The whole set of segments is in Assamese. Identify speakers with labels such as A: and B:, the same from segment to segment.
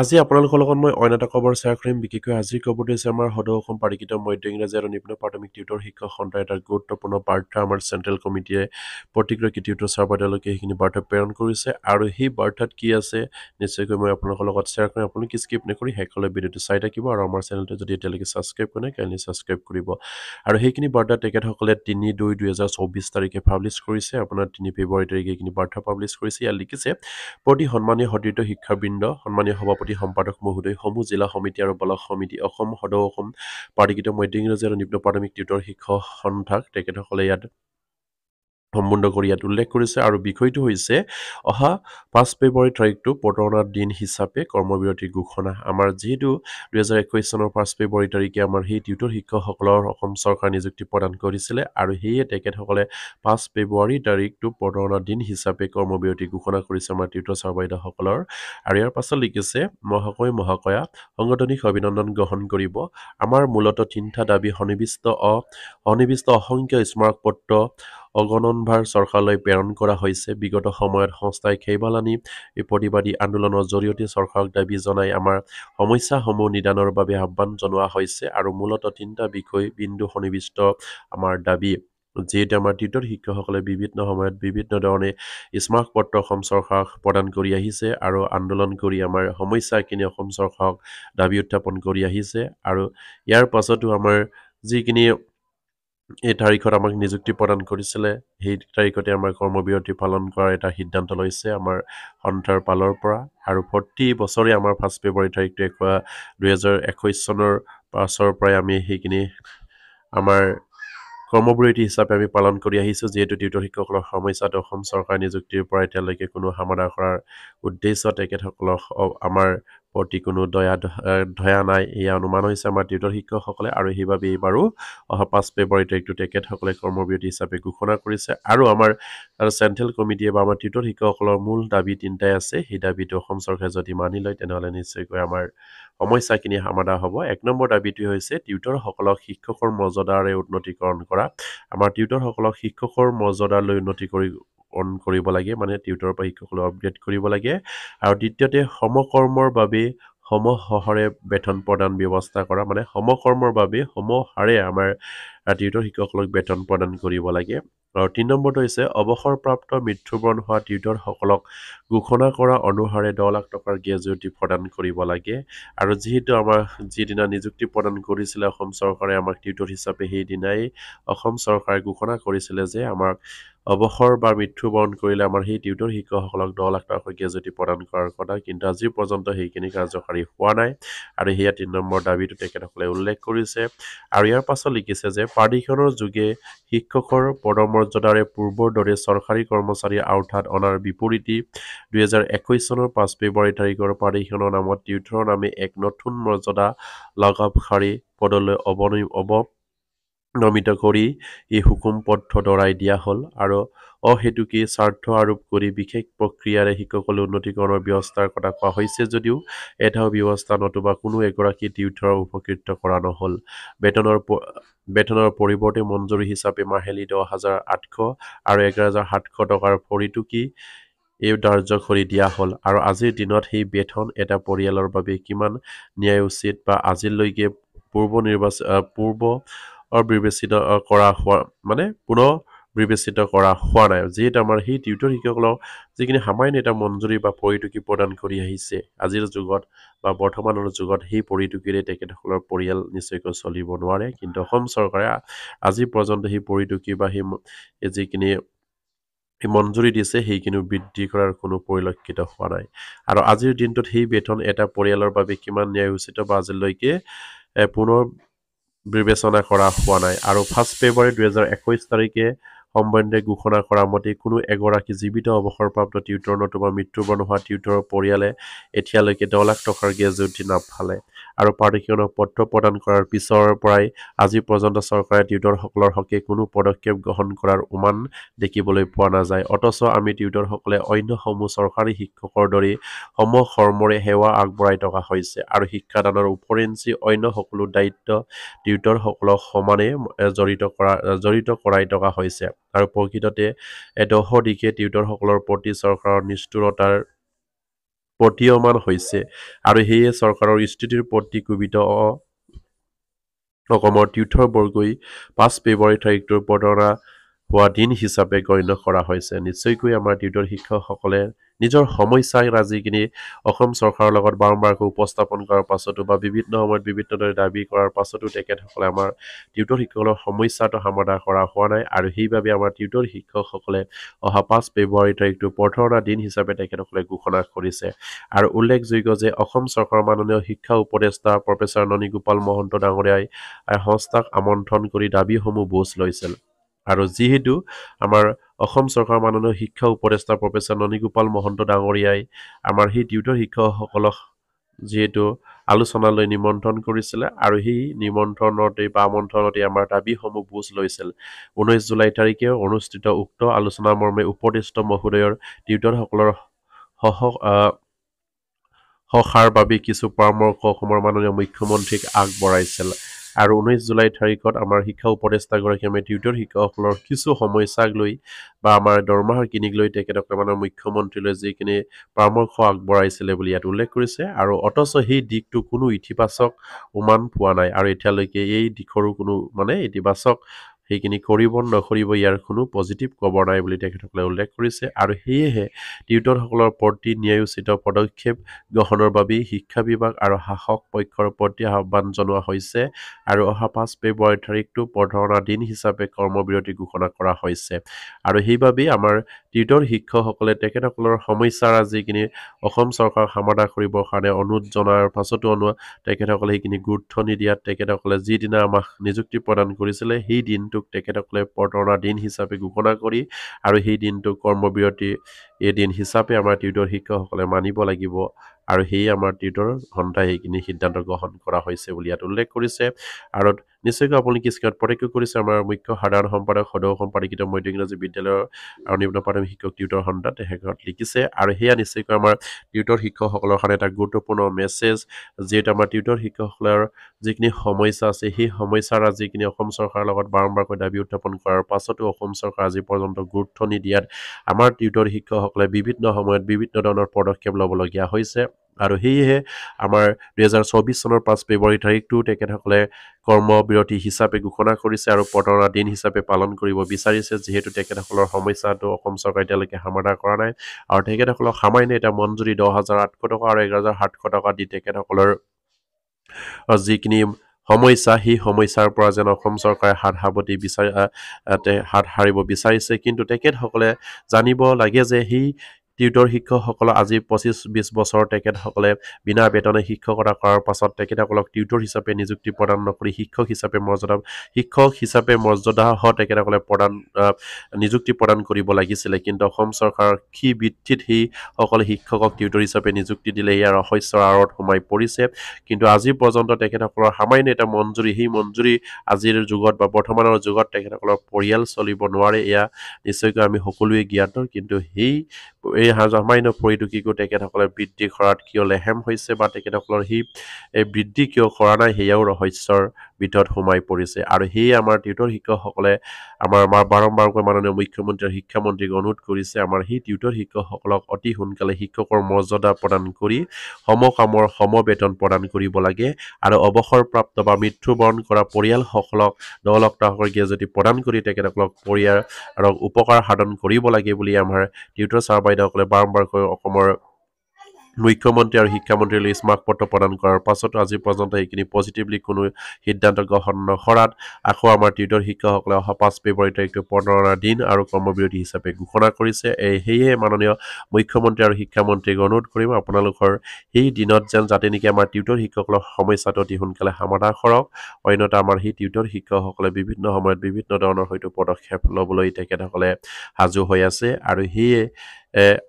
A: আজি আপোনালোকৰ লগত মই অন্য এটা খবৰ শ্বেয়াৰ কৰিম বিশেষকৈ আজিৰ খবৰটো হৈছে আমাৰ সদৌ অসম পাৰিকৃত মধ্য ইংৰাজী আৰু নিম্ন প্ৰাথমিক টিউটৰ শিক্ষক সন্তাই এটা গুৰুত্বপূৰ্ণ বাৰ্তা আমাৰ চেণ্ট্ৰেল কমিটিয়ে প্ৰতিগৰাকী টিউটৰ চাৰ পৰা তেওঁলোকে সেইখিনি বাৰ্থা প্ৰেৰণ কৰিছে আৰু সেই বাৰ্তাত কি আছে নিশ্চয়কৈ মই আপোনালোকৰ লগত শ্বেয়াৰ কৰিম কি স্কিপ নকৰি শেষলৈ ভিডিঅ'টো চাই থাকিব আৰু আমাৰ চেনেলটো যদি এতিয়ালৈকে ছাবস্ক্ৰাইব কৰে কাইণ্ডলি ছাবস্ক্ৰাইব কৰিব আৰু সেইখিনি বাৰ্তা তেখেতসকলে তিনি দুই দুহেজাৰ চৌবিছ তাৰিখে পাব্লিছ কৰিছে আপোনাৰ তিনি ফেব্ৰুৱাৰী তাৰিখে এইখিনি বাৰ্থা পাব্লিছ কৰিছে ইয়াত লিখিছে প্ৰতি সন্মানীয় সদৃত শিক্ষাবৃন্দ সন্মানীয় সভাপতি সভাপতি সম্পাদক মহোদয় সমূহ জিলা সমিতি আৰু ব্লক সমিতি অসম সদৌ অসম পাৰ্টিকৃত মধ্য ইংৰাজী আৰু নিম্ন প্ৰাথমিক টিউটৰ শিক্ষক সন্থাক তেখেতসকলে ইয়াত সম্বন্ধ কৰি ইয়াত উল্লেখ কৰিছে আৰু বিষয়টো হৈছে অহা পাঁচ ফেব্ৰুৱাৰী তাৰিখটো প্ৰতাৰণাৰ দিন হিচাপে কৰ্মবিৰতিৰ ঘোষণা আমাৰ যিহেতু দুহেজাৰ একৈছ চনৰ পাঁচ ফেব্ৰুৱাৰী তাৰিখে আমাৰ সেই টিউটৰ শিক্ষকসকলৰ অসম চৰকাৰে নিযুক্তি প্ৰদান কৰিছিলে আৰু সেয়ে তেখেতসকলে পাঁচ ফেব্ৰুৱাৰী তাৰিখটো প্ৰতাৰণাৰ দিন হিচাপে কৰ্মবিৰতি ঘোষণা কৰিছে আমাৰ টিউটৰ চাৰ বাইদেউসকলৰ আৰু ইয়াৰ পাছত লিখিছে মহাকৈ মহাকয়া সংগঠনিক অভিনন্দন গ্ৰহণ কৰিব আমাৰ মূলত তিনিটা দাবী সন্নিৱিষ্ট অ সন্নিৱিষ্ট অসংখ্য পত্ৰ অগণনভাৰ চৰকাৰলৈ প্ৰেৰণ কৰা হৈছে বিগত সময়ত সংস্থাই খেইবালানি প্ৰতিবাদী আন্দোলনৰ জৰিয়তে চৰকাৰক দাবী জনাই আমাৰ সমস্যাসমূহ নিদানৰ বাবে আহ্বান জনোৱা হৈছে আৰু মূলতঃ তিনিটা বিষয় বিন্দু সন্নিৱিষ্ট আমাৰ দাবী যিহেতু আমাৰ তৃতীয় শিক্ষকসকলে বিভিন্ন সময়ত বিভিন্ন ধৰণে স্মাৰ্ক পত্ৰ অসম চৰকাৰক প্ৰদান কৰি আহিছে আৰু আন্দোলন কৰি আমাৰ সমস্যাখিনি অসম চৰকাৰক দাবী উত্থাপন কৰি আহিছে আৰু ইয়াৰ পাছতো আমাৰ যিখিনি এই তাৰিখত আমাক নিযুক্তি প্ৰদান কৰিছিলে সেই তাৰিখতে আমাৰ কৰ্মবিৰতি পালন কৰাৰ এটা সিদ্ধান্ত লৈছে আমাৰ সন্থাৰ পালৰ পৰা আৰু প্ৰতি বছৰে আমাৰ ফাৰ্ষ্ট ফেব্ৰুৱাৰী তাৰিখটো এশ দুহেজাৰ একৈছ চনৰ পাছৰ পৰাই আমি সেইখিনি আমাৰ কৰ্মবিৰতি হিচাপে আমি পালন কৰি আহিছোঁ যিহেতু টিউটৰ শিক্ষকসকলৰ সমস্যাত অসম চৰকাৰ নিযুক্তিৰ পৰা এতিয়ালৈকে কোনো সমাধান কৰাৰ উদ্দেশ্য তেখেতসকলক আমাৰ প্ৰতি কোনো দয়া ধয়া নাই এয়া অনুমান হৈছে আমাৰ টিউটৰ শিক্ষকসকলে আৰু সেইবাবে এইবাৰো অহা পাঁচ ফেব্ৰুৱাৰী তাৰিখটো তেখেতসকলে কৰ্মবিৰতি হিচাপে ঘোষণা কৰিছে আৰু আমাৰ চেণ্ট্ৰেল কমিটিয়ে বা আমাৰ টিউটৰ শিক্ষকসকলৰ মূল দাবী তিনিটাই আছে সেই দাবীটো অসম চৰকাৰে যদি মানি লয় তেনেহ'লে নিশ্চয়কৈ আমাৰ সমস্যাখিনি সমাধা হ'ব এক নম্বৰ দাবীটো হৈছে টিউটৰসকলক শিক্ষকৰ মৰ্যাদাৰে উন্নতিকৰণ কৰা আমাৰ টিউটৰসকলক শিক্ষকৰ মৰ্যাদালৈ উন্নতি কৰি অন কৰিব লাগে মানে টিউটৰ পৰা শিক্ষকসকলে আপগ্ৰেড কৰিব লাগে আৰু দ্বিতীয়তে সমকৰ্মৰ বাবে সমসহৰে বেতন প্ৰদান ব্যৱস্থা কৰা মানে সমকৰ্মৰ বাবে সমহাৰে আমাৰ টিউটৰ শিক্ষকসকলক বেতন প্ৰদান কৰিব লাগে আৰু তিনি নম্বৰটো হৈছে অৱসৰপ্ৰাপ্ত মৃত্যুবৰণ হোৱা টিউটৰসকলক ঘোষণা কৰা অনুসাৰে দহ লাখ টকাৰ গ্ৰেজুৱেটি প্ৰদান কৰিব লাগে আৰু যিহেতু আমাৰ যিদিনা নিযুক্তি প্ৰদান কৰিছিলে অসম চৰকাৰে আমাক টিউটৰ হিচাপে সেইদিনাই অসম চৰকাৰে ঘোষণা কৰিছিলে যে আমাক অৱসৰ বা মৃত্যুবৰণ কৰিলে আমাৰ সেই টিউটৰ শিক্ষকসকলক দহ লাখ টকাৰ গ্ৰেজুৱেটি প্ৰদান কৰাৰ কথা কিন্তু আজি পৰ্যন্ত সেইখিনি কাৰ্যকৰী হোৱা নাই আৰু সেয়া তিনি নম্বৰ দাবীটো তেখেতসকলে উল্লেখ কৰিছে আৰু ইয়াৰ পাছত লিখিছে যে পাৰ্টিখনৰ যোগে শিক্ষকৰ পদমৰ মৰ্যাদাৰে পূৰ্বৰ দৰে চৰকাৰী কৰ্মচাৰী আওঠাত অনাৰ বিপৰীতে দুহেজাৰ একৈছ চনৰ পাঁচ ফেব্ৰুৱাৰী তাৰিখৰ পাৰিষদৰ নামত তীৰ্থৰ নামে এক নতুন মৰ্যাদা লগাব শাৰী পদলৈ অৱনী অৱ নমিত কৰি এই হুকুম পথ দৰাই দিয়া হ'ল আৰু অহেতুকী স্বাৰ্থ আৰোপ কৰি বিশেষ প্ৰক্ৰিয়াৰে শিক্ষকলৈ উন্নতিকৰণৰ ব্যৱস্থাৰ কথা কোৱা হৈছে যদিও এটাও ব্যৱস্থা নতুবা কোনো এগৰাকী টিউটৰ উপকৃত কৰা নহ'ল বেতনৰ বেতনৰ পৰিৱৰ্তে মঞ্জুৰি হিচাপে মাহিলী দহ হাজাৰ আঠশ আৰু এঘাৰ হাজাৰ সাতশ টকাৰ ভৰিটুকি এই ধাৰ্য কৰি দিয়া হ'ল আৰু আজিৰ দিনত সেই বেতন এটা পৰিয়ালৰ বাবে কিমান ন্যায় উচিত বা আজিলৈকে পূৰ্ব নিৰ্বাচন পূৰ্ব বিবেচিত কৰা হোৱা মানে পুনৰ বিবেচিত কৰা হোৱা নাই যিহেতু আমাৰ সেই টিউটৰ শিক্ষকসকলক যিখিনি সামান্য এটা মঞ্জুৰি বা পৰিটুকী প্ৰদান কৰি আহিছে আজিৰ যুগত বা বৰ্তমানৰ যুগত সেই পৰিটুকীৰে তেখেতসকলৰ পৰিয়াল নিশ্চয়কৈ চলিব নোৱাৰে কিন্তু অসম চৰকাৰে আজি পৰ্যন্ত সেই পৰিটুকী বা সেই যিখিনি মঞ্জুৰি দিছে সেইখিনিও বৃদ্ধি কৰাৰ কোনো পৰিলক্ষিত হোৱা নাই আৰু আজিৰ দিনটোত সেই বেতন এটা পৰিয়ালৰ বাবে কিমান ন্যায় উচিত বা আজিলৈকে পুনৰ বিবেচনা কৰা হোৱা নাই আৰু ফাৰ্ষ্ট ফেব্ৰুৱাৰী দুহেজাৰ একৈছ তাৰিখে সম্বন্ধে ঘোষণা কৰা মতে কোনো এগৰাকী জীৱিত অৱসৰপ্ৰাপ্ত টিউটৰ নতুবা মৃত্যুবৰণ হোৱা টিউটৰৰ পৰিয়ালে এতিয়ালৈকে দহ লাখ টকাৰ গেজুটি নাপালে আৰু পাৰ্থীখনক পত্ৰ প্ৰদান কৰাৰ পিছৰ পৰাই আজি পৰ্যন্ত চৰকাৰে টিউটৰসকলৰ হকে কোনো পদক্ষেপ গ্ৰহণ কৰাৰ উমান দেখিবলৈ পোৱা নাযায় অথচ আমি টিউটৰসকলে অন্যসমূহ চৰকাৰী শিক্ষকৰ দৰেই সমসৰ্মৰে সেৱা আগবঢ়াই থকা হৈছে আৰু শিক্ষাদানৰ উপৰিঞ্চি অন্য সকলো দায়িত্ব টিউটৰসকলক সমানে জড়িত কৰা জড়িত কৰাই থকা হৈছে আৰু প্ৰকৃততে এডোখৰ দিশে টিউটৰসকলৰ প্ৰতি চৰকাৰৰ নিষ্ঠুৰতাৰ প্ৰতীয়মান হৈছে আৰু সেয়ে চৰকাৰৰ স্থিতিৰ প্ৰতি কুবিত অসমৰ টিউথৰ বৰ্গই পাঁচ ফেব্ৰুৱাৰী তাৰিখটোৰ বদনা হোৱা দিন হিচাপে গণ্য কৰা হৈছে নিশ্চয়কৈ আমাৰ টিউটৰ শিক্ষকসকলে নিজৰ সমস্যাই ৰাজি কিনি অসম চৰকাৰৰ লগত বাৰম্বাৰকৈ উপস্থাপন কৰাৰ পাছতো বা বিভিন্ন সময়ত বিভিন্ন দৰে দাবী কৰাৰ পাছতো তেখেতসকলে আমাৰ টিউটৰ শিক্ষকসকলৰ সমস্যাটো সমাধান কৰা হোৱা নাই আৰু সেইবাবে আমাৰ টিউটৰ শিক্ষকসকলে অহা পাঁচ ফেব্ৰুৱাৰী তাৰিখটো প্ৰথমৰা দিন হিচাপে তেখেতসকলে ঘোষণা কৰিছে আৰু উল্লেখযোগ্য যে অসম চৰকাৰৰ মাননীয় শিক্ষা উপদেষ্টা প্ৰফেচাৰ ননিগোপাল মহন্ত ডাঙৰীয়াই সংস্থাক আমন্ত্ৰণ কৰি দাবীসমূহ বুজ লৈছিল আৰু যিহেতু আমাৰ অসম চৰকাৰৰ মাননীয় শিক্ষা উপদেষ্টা প্ৰফেচাৰ ননীগোপাল মহন্ত ডাঙৰীয়াই আমাৰ সেই টিউটৰ শিক্ষকসকলক যিহেতু আলোচনালৈ নিমন্ত্ৰণ কৰিছিলে আৰু সেই নিমন্ত্ৰণতে বা আমন্ত্ৰণতে আমাৰ দাবীসমূহ বুজ লৈছিল ঊনৈছ জুলাই তাৰিখে অনুষ্ঠিত উক্ত আলোচনা মৰ্মে উপদেষ্ট মহোদয়ৰ টিউটৰসকলৰ সহ সহাৰ বাবে কিছু পৰামৰ্শ অসমৰ মাননীয় মুখ্যমন্ত্ৰীক আগবঢ়াইছিল আৰু ঊনৈছ জুলাই তাৰিখত আমাৰ শিক্ষা উপদেষ্টাগৰাকীয়ে আমি টিউটৰ শিক্ষকসকলৰ কিছু সমস্যাক লৈ বা আমাৰ দৰমহাৰ কিনিক লৈ তেখেতক মানে মুখ্যমন্ত্ৰীলৈ যিখিনি পৰামৰ্শ আগবঢ়াইছিলে বুলি ইয়াত উল্লেখ কৰিছে আৰু অথচ সেই দিশটো কোনো ইতিবাচক উমান পোৱা নাই আৰু এতিয়ালৈকে এই দিশৰো কোনো মানে ইতিবাচক সেইখিনি কৰিব নকৰিব ইয়াৰ কোনো পজিটিভ খবৰ নাই বুলি তেখেতসকলে উল্লেখ কৰিছে আৰু সেয়েহে টিউটৰসকলৰ প্ৰতি ন্যায়োচিত পদক্ষেপ গ্ৰহণৰ বাবেই শিক্ষা বিভাগ আৰু শাসক পক্ষৰ প্ৰতি আহ্বান জনোৱা হৈছে আৰু অহা পাঁচ ফেব্ৰুৱাৰী তাৰিখটো প্ৰধাৰণা দিন হিচাপে কৰ্মবিৰতি ঘোষণা কৰা হৈছে আৰু সেইবাবেই আমাৰ টিউটৰ শিক্ষকসকলে তেখেতসকলৰ সমস্যাৰ আজিখিনি অসম চৰকাৰক সমাধান কৰিবৰ কাৰণে অনুৰোধ জনাৰ পাছতো অনোৱা তেখেতসকলে সেইখিনি গুৰুত্ব নিদিয়াত তেখেতসকলে যিদিনা আমাক নিযুক্তি প্ৰদান কৰিছিলে সেই দিনটো দিনটোক তেখেতসকলে প্ৰতৰণা দিন হিচাপে ঘোষণা কৰি আৰু সেই দিনটো কৰ্মবিৰতি এই দিন হিচাপে আমাৰ টিউটৰ শিক্ষকসকলে মানিব লাগিব আৰু সেয়ে আমাৰ টিউটৰ ঘণ্টাই সেইখিনি সিদ্ধান্ত গ্ৰহণ কৰা হৈছে বুলি ইয়াত উল্লেখ কৰিছে আৰু নিশ্চয়কৈ আপুনি আপোনালোকে স্ক্ৰীণত প্ৰত্যক্ষ কৰিছে আমাৰ মুখ্য সাধাৰণ সম্পাদক সদৌ সম্পাদিকিত মধ্য ইংৰাজী বিদ্যালয়ৰ আৰু নিম্ন প্ৰাথমিক শিক্ষক টিউটৰ সন্দা তেখেতত লিখিছে আৰু সেয়া নিশ্চয়কৈ আমাৰ টিউটৰ শিক্ষকসকলৰ কাৰণে এটা গুৰুত্বপূৰ্ণ মেছেজ যিহেতু আমাৰ টিউটৰ শিক্ষকসকলৰ যিখিনি সমস্যা আছে সেই সমস্যাৰ যিখিনি অসম চৰকাৰৰ লগত বাৰম্বাৰকৈ দাবী উত্থাপন কৰাৰ পাছতো অসম চৰকাৰ আজি পৰ্যন্ত গুৰুত্ব নিদিয়াত আমাৰ টিউটৰ শিক্ষকসকলে বিভিন্ন সময়ত বিভিন্ন ধৰণৰ পদক্ষেপ ল'বলগীয়া হৈছে আৰু সেয়েহে আমাৰ দুহেজাৰ চৌবিছ চনৰ পাঁচ ফেব্ৰুৱাৰী তাৰিখটো তেখেতসকলে কৰ্মবিৰতি হিচাপে ঘোষণা কৰিছে আৰু প্ৰতাৰণা দিন হিচাপে পালন কৰিব বিচাৰিছে যিহেতু তেখেতসকলৰ সমস্যাটো অসম চৰকাৰে এতিয়ালৈকে সমাধান কৰা নাই আৰু তেখেতসকলক সামান্য এটা মঞ্জুৰি দহ হাজাৰ আঠশ টকা আৰু এঘাৰ হাজাৰ সাতশ টকা দি তেখেতসকলৰ যিখিনি সমস্যা সেই সমস্যাৰ পৰা যেন অসম চৰকাৰে হাত সাৱতি বিচাৰি হাত সাৰিব বিচাৰিছে কিন্তু তেখেতসকলে জানিব লাগে যে সেই টিউটৰ শিক্ষকসকলক আজি পঁচিছ বিছ বছৰ তেখেতসকলে বিনা বেতনে শিক্ষকতা কৰাৰ পাছত তেখেতসকলক টিউটৰ হিচাপে নিযুক্তি প্ৰদান নকৰি শিক্ষক হিচাপে মৰ্যাদা শিক্ষক হিচাপে মৰ্যাদা মৰ্যাদাসহ তেখেতসকলে প্ৰদান নিযুক্তি প্ৰদান কৰিব লাগিছিলে কিন্তু অসম চৰকাৰৰ কি বৃত্তিত সেইসকলে শিক্ষকক টিউটৰ হিচাপে নিযুক্তি দিলে ইয়াৰ ৰহস্যৰ আঁৰত সোমাই পৰিছে কিন্তু আজি পৰ্যন্ত তেখেতসকলৰ সামান্য এটা মঞ্জুৰি সেই মঞ্জুৰি আজিৰ যুগত বা বৰ্তমানৰ যুগত তেখেতসকলৰ পৰিয়াল চলিব নোৱাৰে এয়া নিশ্চয়কৈ আমি সকলোৱে জ্ঞাত কিন্তু সেই এই হাজমাইন পৰিদোষীকোত তেখেতসকলে বৃদ্ধি কৰাত কিয় লেহেম হৈছে বা তেখেতসকলৰ সি এই বৃদ্ধি কিয় কৰা নাই সেয়াও ৰহস্যৰ ভিতৰত সোমাই পৰিছে আৰু সেয়ে আমাৰ টিউটৰ শিক্ষকসকলে আমাৰ আমাৰ বাৰম্বাৰকৈ মাননীয় মুখ্যমন্ত্ৰী আৰু শিক্ষামন্ত্ৰীক অনুৰোধ কৰিছে আমাৰ সেই টিউটৰ শিক্ষকসকলক অতি সোনকালে শিক্ষকৰ মৰ্যাদা প্ৰদান কৰি সমকামৰ সমবেতন প্ৰদান কৰিব লাগে আৰু অৱসৰপ্ৰাপ্ত বা মৃত্যুবৰণ কৰা পৰিয়ালসকলক নৱলগ্ন সকলকে যদি প্ৰদান কৰি তেখেতসকলক পৰিয়ালক উপকাৰ সাধন কৰিব লাগে বুলি আমাৰ টিউটৰ ছাৰ বাইদেউসকলে বাৰম্বাৰকৈ অসমৰ মুখ্যমন্ত্ৰী আৰু শিক্ষামন্ত্ৰীলৈ স্মাৰ্ক পত্ৰ প্ৰদান কৰাৰ পাছতো আজি পৰ্যন্ত সেইখিনি পজিটিভলি কোনো সিদ্ধান্ত গ্ৰহণ নকৰাত আকৌ আমাৰ টিউটৰ শিক্ষকসকলে অহা পাঁচ ফেব্ৰুৱাৰী তাৰিখটো পৰ্ণৰা দিন আৰু কৰ্মবিৰতি হিচাপে ঘোষণা কৰিছে এই সেয়েহে মাননীয় মুখ্যমন্ত্ৰী আৰু শিক্ষামন্ত্ৰীক অনুৰোধ কৰিম আপোনালোকৰ সেই দিনত যেন যাতে নেকি আমাৰ টিউটৰ শিক্ষকসকলৰ সমস্যাটো অতি সোনকালে সমাধান কৰক অন্যতে আমাৰ সেই টিউটৰ শিক্ষকসকলে বিভিন্ন সময়ত বিভিন্ন ধৰণৰ হয়তো পদক্ষেপ ল'বলৈ তেখেতসকলে সাজু হৈ আছে আৰু সেয়ে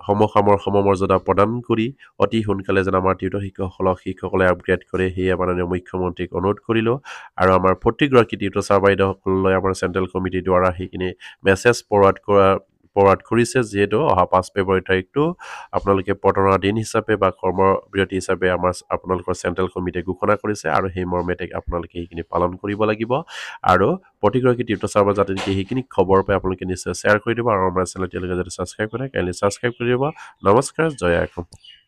A: সমসামৰ সমমৰ্যাদা প্ৰদান কৰি অতি সোনকালে যেন আমাৰ তিৰ্থ শিক্ষকসকলক শিক্ষকসকলে আপগ্ৰেড কৰে সেয়ে মাননীয় মুখ্যমন্ত্ৰীক অনুৰোধ কৰিলোঁ আৰু আমাৰ প্ৰতিগৰাকী তীৰ্থ ছাৰ বাইদেউসকললৈ আমাৰ চেণ্ট্ৰেল কমিটিৰ দ্বাৰা সেইখিনি মেছেজ ফৰৱাৰ্ড কৰা ফৰৱাৰ্ড কৰিছে যিহেতু অহা পাঁচ ফেব্ৰুৱাৰী তাৰিখটো আপোনালোকে প্ৰতাৰণা দিন হিচাপে বা কৰ্মবিৰতি হিচাপে আমাৰ আপোনালোকৰ চেণ্ট্ৰেল কমিটিয়ে ঘোষণা কৰিছে আৰু সেই মৰ্মে আপোনালোকে সেইখিনি পালন কৰিব লাগিব আৰু প্ৰতিগৰাকী তীৰ্থচাৰ্মা যাতে নেকি সেইখিনি খবৰ পাই আপোনালোকে নিশ্চয় শ্বেয়াৰ কৰি দিব আৰু আমাৰ চেনেলটো এতিয়ালৈকে যাতে ছাবস্ক্ৰাইব কৰে কাইণ্ডলি ছাবস্ক্ৰাইব কৰি দিব নমস্কাৰ জয় আকৌ